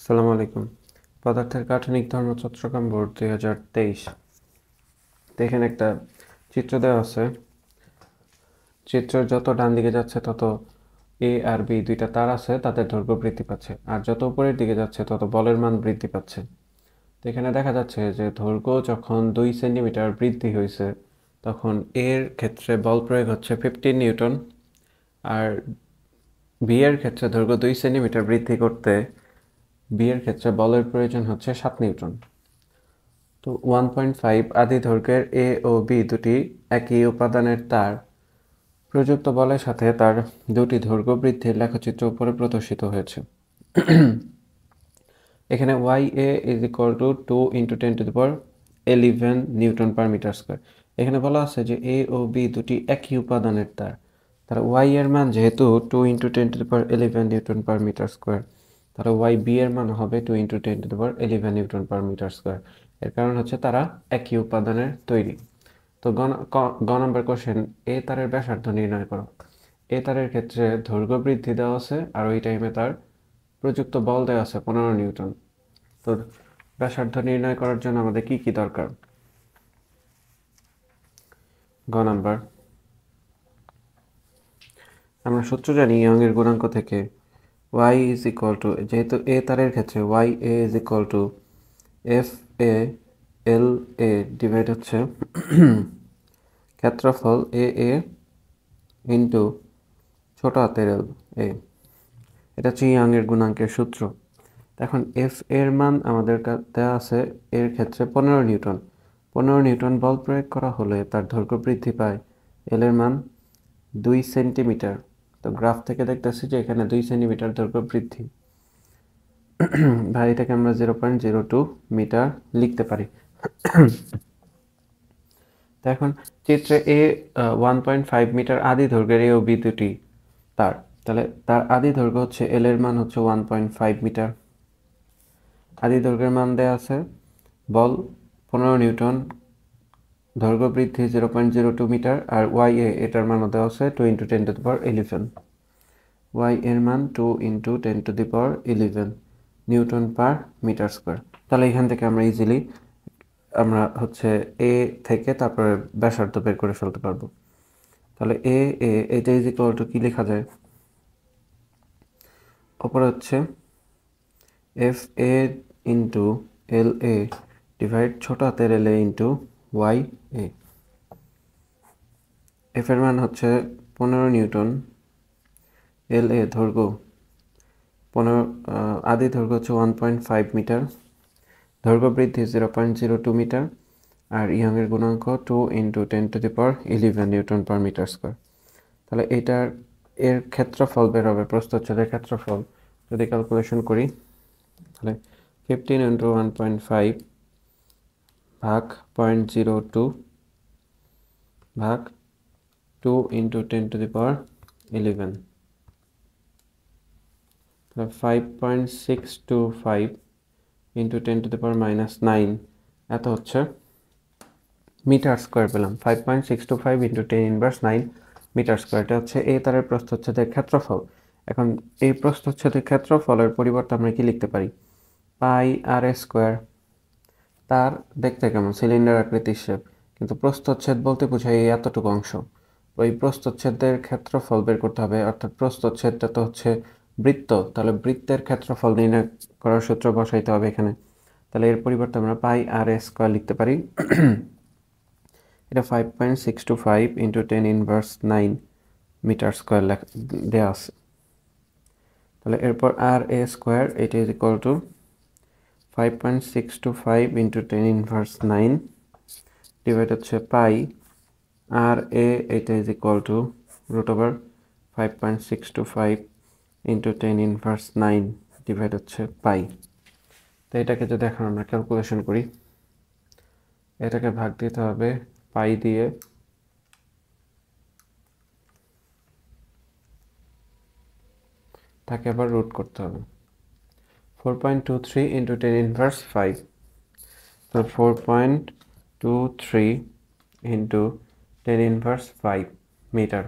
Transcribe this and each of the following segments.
আসসালামু আলাইকুম পদার্থের গাঠনিক ধর্ম চট্টগ্রাম বোর্ড দুই হাজার তেইশ দেখেন একটা চিত্র দেওয়া আছে চিত্র যত ডান দিকে যাচ্ছে তত এ আর বি দুইটা তার আছে তাদের দৈর্ঘ্য বৃদ্ধি পাচ্ছে আর যত উপরের দিকে যাচ্ছে তত বলের মান বৃদ্ধি পাচ্ছে তো এখানে দেখা যাচ্ছে যে দৈর্ঘ্য যখন দুই সেন্টিমিটার বৃদ্ধি হয়েছে তখন এর ক্ষেত্রে বল প্রয়োগ হচ্ছে ফিফটিন নিউটন আর বি এর ক্ষেত্রে দৈর্ঘ্য দুই সেন্টিমিটার বৃদ্ধি করতে বিয়ের ক্ষেত্রে বলের প্রয়োজন হচ্ছে সাত নিউটন তো ওয়ান পয়েন্ট ফাইভ আদি দৈর্ঘ্যের এ ও বি দুটি একই উপাদানের তার প্রযুক্ত বলের সাথে তার দুটি দৈর্ঘ্য বৃদ্ধির লেখচিত্র উপরে প্রদর্শিত হয়েছে এখানে Y A is equal to two into ten to per eleven newton per metre square এখানে বলা আছে যে এ ও বি দুটি একই উপাদানের তার তার ওয়াই এর মান যেহেতু two into ten to per eleven newton per metre square তাহলে ওয়াই বি এর মান হবে two into ten to the power eleven newton per metre square এর কারণ হচ্ছে তারা একই উপাদানের তৈরি তো গ নম্বর কোশ্চেন এ তারের ব্যাসার্ধ নির্ণয় করো এ তারের ক্ষেত্রে দৈর্ঘ্য বৃদ্ধি দেওয়া আছে আর ওই টাইমে তার প্রযুক্ত বল দেওয়া আছে পনেরো নিউটন তো ব্যাসার্ধ নির্ণয় করার জন্য আমাদের কি কি দরকার গ নাম্বার আমরা সূত্র জানি ইয়ং এর গুণাঙ্ক থেকে ওয়াই ইজ ইকুয়াল টু যেহেতু এ তারের ক্ষেত্রে Y A is equal to F A L A divide হচ্ছে ক্ষেত্রফল এ এ ইন্টু ছোট হাতের এল এ এটা হচ্ছে ইয়াংয়ের গুণাঙ্কের সূত্র এখন এফ এর মান আমাদের দেওয়া আছে এর ক্ষেত্রে পনেরো নিউটন পনেরো নিউটন বল প্রয়োগ করা হলে তার দৈর্ঘ্য বৃদ্ধি পায় এলের এর মান দুই সেন্টিমিটার তো গ্রাফ থেকে দেখতেছি যে এখানে দুই সেন্টিমিটার দৈর্ঘ্য বৃদ্ধি ভাই এটাকে আমরা zero point zero two metre লিখতে পারি তো এখন চিত্রে A one point five metre আদি দৈর্ঘ্যের এ ও বি দুটি তার তাহলে তার আদি দৈর্ঘ্য হচ্ছে এল এর মান হচ্ছে ওয়ান পয়েন্ট ফাইভ মিটার আদি দৈর্ঘ্যের মান দেয়া আছে বল পনেরো নিউটন দৈর্ঘ্য বৃদ্ধি zero point zero two metre আর ওয়াই এ এটার মানও দেওয়া আছে two into ten to the power eleven Y এর মান two into ten to the power eleven newton per metre square তাহলে এখান থেকে আমরা ইজিলি আমরা হচ্ছে এ থেকে তারপরে ব্যাসার্ধ বের করে ফেলতে পারবো তাহলে এ এ এটা ইজ ইকুয়াল টু কী লেখা যায় অপর হচ্ছে F A into L A divide ছোট হাতের L A into Y A F এর মান হচ্ছে পনেরো নিউটন এল এ দৈর্ঘ্য পনেরো আদি দৈর্ঘ্য হচ্ছে ওয়ান পয়েন্ট ফাইভ মিটার দৈর্ঘ্য বৃদ্ধি zero point zero two metre আর ইয়ংয়ের গুণাঙ্ক two into ten to the power eleven newton per metre square তাহলে এটার এর ক্ষেত্রফল বের হবে প্রস্তচ্ছেদের ক্ষেত্রফল যদি ক্যালকুলেশন করি তাহলে fifteen into one point five ভাগ পয়েন্ট জিরো টু ভাগ two into ten to the power eleven five point six two five into ten to the power minus nine এত হচ্ছে মিটার স্কোয়ার পেলাম five point six two five into ten inverse nine metre square এটা হচ্ছে এই তারের প্রস্থচ্ছেদের ক্ষেত্রফল এখন এই প্রস্থচ্ছেদের ক্ষেত্রফলের পরিবর্তে আমরা কি লিখতে পারি পাই আর এ স্কোয়ার তার দেখতে কেমন সিলিন্ডার আকৃতির শেপ কিন্তু প্রস্তচ্ছেদ বলতে বোঝায় এই এতটুকু অংশ ওই প্রস্তচ্ছেদের ক্ষেত্রফল বের করতে হবে অর্থাৎ প্রস্তচ্ছেদটা তো হচ্ছে বৃত্ত তাহলে বৃত্তের ক্ষেত্রফল নির্ণয় করার সূত্র বসাইতে হবে এখানে তাহলে এর পরিবর্তে আমরা পাই আর এস স্কোয়ার লিখতে পারি এটা five point six two five into ten inverse nine metre square দেওয়া আছে তাহলে এরপর আর এ স্কোয়ার এটা is equal to 5.625 into 10 inverse 9 divided হচ্ছে পাই আর এ এটা is equal to root over 5.625 into 10 inverse 9 divide হচ্ছে পাই তো এটাকে যদি এখন আমরা ক্যালকুলেশন করি এটাকে ভাগ দিতে হবে পাই দিয়ে তাকে আবার রুট করতে হবে 4.23 into 10 inverse 5 so 4.23 into 10 inverse 5 metre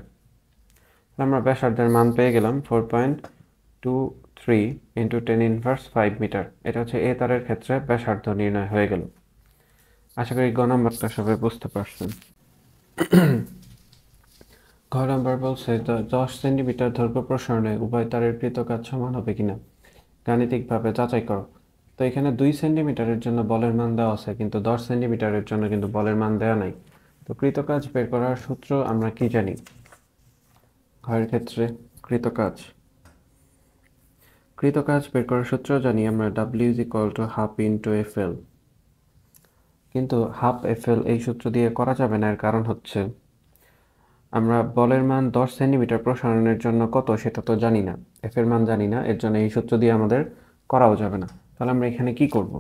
আমরা ব্যাসার্ধের মান পেয়ে গেলাম 4.23 ইন্টু 10 ইনভার্স 5 মিটার এটা হচ্ছে এ তারের ক্ষেত্রে ব্যাসার্ধ নির্ণয় হয়ে গেল আশা করি গ নম্বরটা সবাই বুঝতে পারছেন ঘ নম্বর বলছে দশ সেন্টিমিটার দৈর্ঘ্য প্রসারণে উভয় তারের কৃতকাজ সমান হবে কিনা গাণিতিকভাবে যাচাই করো তো এখানে দুই সেন্টিমিটারের জন্য বলের মান দেওয়া আছে কিন্তু দশ সেন্টিমিটারের জন্য কিন্তু বলের মান দেওয়া নাই তো কৃতকাজ বের করার সূত্র আমরা কি জানি ঘরের ক্ষেত্রে কৃতকাজ কৃতকাজ বের করার সূত্র জানি আমরা W is equal to half to F L কিন্তু হাফ এফ এল এই সূত্র দিয়ে করা যাবে না এর কারণ হচ্ছে আমরা বলের মান দশ সেন্টিমিটার প্রসারণের জন্য কত সেটা তো জানি না এফ এর মান জানি না এর জন্য এই সূত্র দিয়ে আমাদের করাও যাবে না তাহলে আমরা এখানে কি করব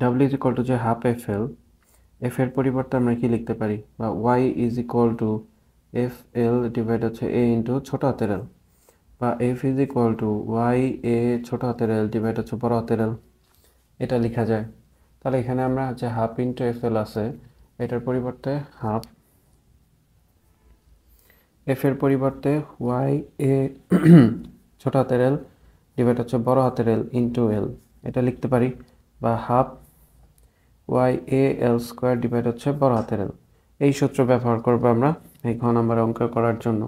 ডাব্লিউ ইজ ইকুয়াল টু যে হাফ এফ এল এফ এর পরিবর্তে আমরা কি লিখতে পারি বা Y is equal to F L divide হচ্ছে এ ইন্টু ছোট হাতের এল বা F is equal to Y A ছোট হাতের এল ডিভাইড হচ্ছে বড় হাতের এল এটা লেখা যায় তাহলে এখানে আমরা যে হাফ ইন্টু এফ এল আছে এটার পরিবর্তে হাফ এফ এর পরিবর্তে ওয়াই এ ছোট হাতের এল ডিভাইড হচ্ছে বড় হাতের এল ইন্টু এল এটা লিখতে পারি বা half Y A L square divide হচ্ছে বড় হাতের এল এই সূত্র ব্যবহার করব আমরা এই ঘন নাম্বার অঙ্ক করার জন্য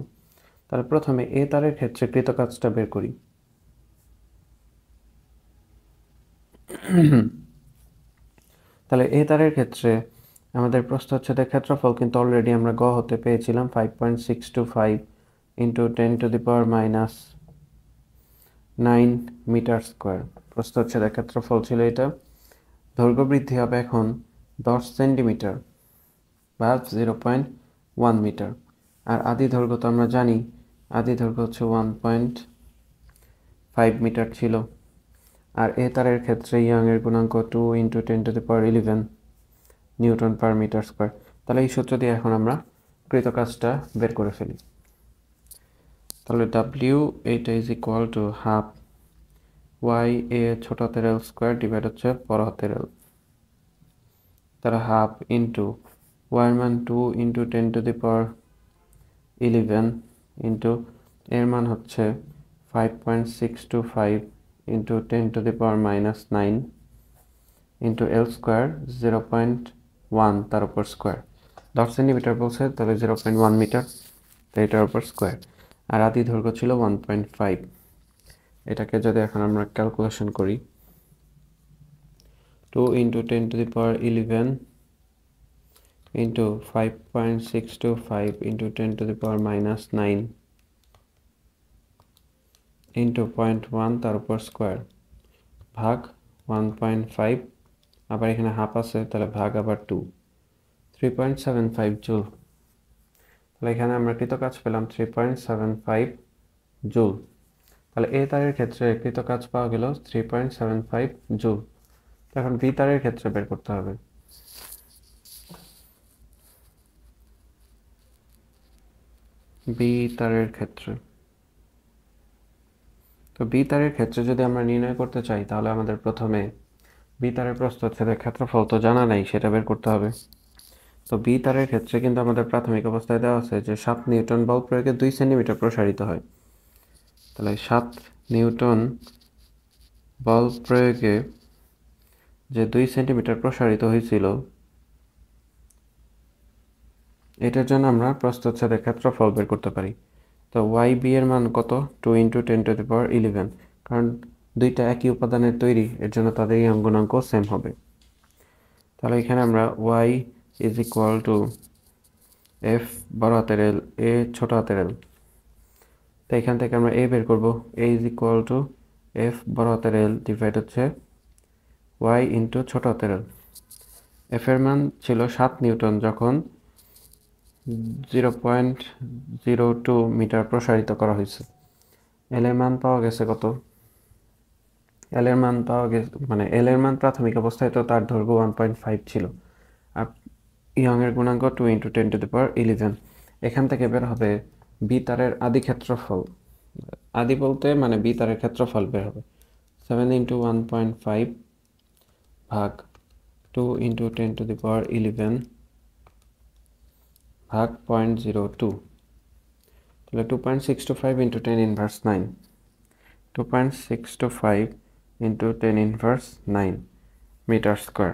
তাহলে প্রথমে এ তারের ক্ষেত্রে কৃত কাজটা বের করি তাহলে এ তারের ক্ষেত্রে আমাদের প্রস্থচ্ছেদের ক্ষেত্রফল কিন্তু অলরেডি আমরা গ হতে পেয়েছিলাম five point six two five into ten to the power minus nine metre square প্রস্থচ্ছেদের ক্ষেত্রফল ছিল এটা দৈর্ঘ্য বৃদ্ধি হবে এখন দশ সেন্টিমিটার বা জিরো পয়েন্ট ওয়ান মিটার আর আদি দৈর্ঘ্য তো আমরা জানি আদি দৈর্ঘ্য হচ্ছে ওয়ান পয়েন্ট ফাইভ মিটার ছিল আর এ তারের ক্ষেত্রে ইয়াংয়ের গুণাঙ্ক two into ten to the power eleven newton per metre square তাহলে এই সূত্র দিয়ে এখন আমরা কৃতকাজটা বের করে ফেলি তাহলে ডাব্লিউ এইটা is equal to half Y A ছোট হাতের এল স্কোয়ার ডিভাইড হচ্ছে বড় হাতের এল তাহলে হাফ ইন্টু ওয়ার মান two into ten to the power eleven into এর মান হচ্ছে five point six two five into ten to the power minus nine into L square zero point one তার উপর স্কোয়ার দশ সেন্টিমিটার বলছে তাহলে জিরো পয়েন্ট ওয়ান মিটার তো এটার উপর স্কোয়ার আর আদি দৈর্ঘ্য ছিল ওয়ান পয়েন্ট ফাইভ এটাকে যদি এখন আমরা ক্যালকুলেশন করি two into ten to the power eleven into five point six two five into ten to the power minus nine into point one তার উপর স্কোয়ার ভাগ ওয়ান পয়েন্ট ফাইভ আবার এখানে হাফ আছে তাহলে ভাগ আবার two three point seven five joule তাহলে এখানে আমরা কৃতকাজ পেলাম three point seven five joule তাহলে এ তারের ক্ষেত্রে কৃতকাজ পাওয়া গেল three point seven five joule এখন বি তারের ক্ষেত্রে বের করতে হবে বি তারের ক্ষেত্রে তো বি তারের ক্ষেত্রে যদি আমরা নির্ণয় করতে চাই তাহলে আমাদের প্রথমে বি তারের প্রস্থচ্ছেদের ক্ষেত্রফল তো জানা নেই সেটা বের করতে হবে তো বি তারের ক্ষেত্রে কিন্তু আমাদের প্রাথমিক অবস্থায় দেওয়া আছে যে সাত নিউটন বল প্রয়োগে দুই সেন্টিমিটার প্রসারিত হয় তাহলে সাত নিউটন বল প্রয়োগে যে দুই সেন্টিমিটার প্রসারিত হয়েছিল এটার জন্য আমরা প্রস্থচ্ছেদের ক্ষেত্রফল বের করতে পারি তো ওয়াই বি এর মান কত two into ten to the power eleven কারণ দুইটা একই উপাদানের তৈরি এর জন্য তাদের এই অঙ্গনাঙ্ক সেম হবে তাহলে এখানে আমরা Y is equal to F বড় হাতের এল এ ছোটো হাতের এল তো এখান থেকে আমরা এ বের করবো A is equal to F বড় হাতের এল ডিভাইড হচ্ছে ওয়াই ইন্টু ছোট হাতের এল এফের মান ছিল সাত নিউটন যখন zero point zero two metre প্রসারিত করা হয়েছে এলের মান পাওয়া গেছে কত এল এর মান পাওয়া গেছে মানে এল এর মান প্রাথমিক অবস্থায় তো তার দৈর্ঘ্য ওয়ান পয়েন্ট ফাইভ ছিল আর ইয়ংয়ের গুণাঙ্ক two into ten to the power eleven এখান থেকে বের হবে বি তারের আদি ক্ষেত্রফল আদি বলতে মানে বি তারের ক্ষেত্রফল বের হবে seven into one point five ভাগ two into ten to the power eleven ভাগ পয়েন্ট জিরো টু তাহলে two point six two five into ten inverse nine two point six two five into ten inverse nine metre square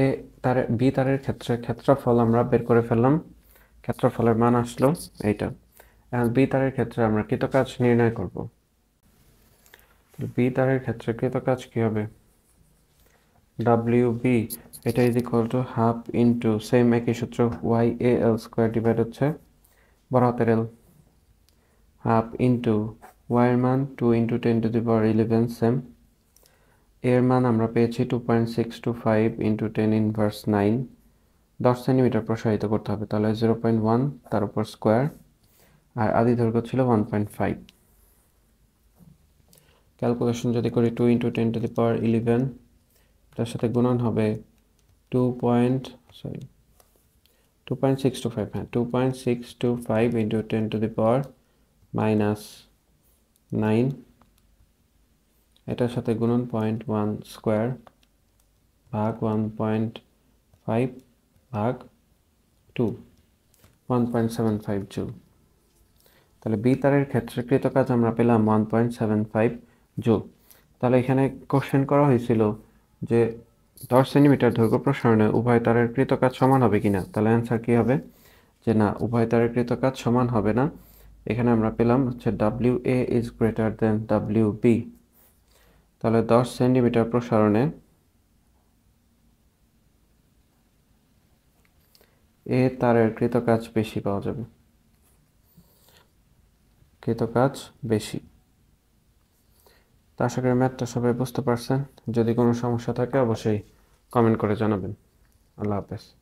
A তার B তারের ক্ষেত্রে ক্ষেত্রফল আমরা বের করে ফেললাম ক্ষেত্রফলের মান আসলো এইটা এখন বি তারের ক্ষেত্রে আমরা কৃতকাজ নির্ণয় করব বি তারের ক্ষেত্রে কৃতকাজ কী হবে ডাব্লিউ বি এটা is equal to half into same একই সূত্র Y A L square divide হচ্ছে বড় হাতের এল হাফ ইন্টু ওয়াইয়ের মান two into ten to the power eleven same এর মান আমরা পেয়েছি two point six two five into ten inverse nine দশ সেন্টিমিটার প্রসারিত করতে হবে তাহলে জিরো পয়েন্ট ওয়ান তার উপর স্কোয়ার আর আদি দৈর্ঘ্য ছিল ওয়ান পয়েন্ট ফাইভ ক্যালকুলেশন যদি করি two into ten to the power eleven তার সাথে গুণন হবে two point sorry two point six two five হ্যাঁ two point six two five into ten to the power minus nine এটার সাথে গুণন পয়েন্ট ওয়ান স্কোয়ার ভাগ ওয়ান পয়েন্ট ফাইভ ভাগ two one point seven five joule তাহলে B তারের ক্ষেত্রে কৃতকাজ আমরা পেলাম one point seven five joule তাহলে এখানে কোশ্চেন করা হয়েছিল যে দশ সেন্টিমিটার দৈর্ঘ্য প্রসারণে উভয় তারের কৃতকাজ সমান হবে কিনা তাহলে অ্যান্সার কী হবে যে না উভয় তারের কৃতকাজ সমান হবে না এখানে আমরা পেলাম হচ্ছে W A is greater than W B তাহলে দশ সেন্টিমিটার প্রসারণে এ তারের কৃতকাজ বেশি পাওয়া যাবে কৃতকাজ বেশি তা আশা করি ম্যাথটা সবাই বুঝতে পারছেন যদি কোনো সমস্যা থাকে অবশ্যই কমেন্ট করে জানাবেন আল্লাহ হাফেজ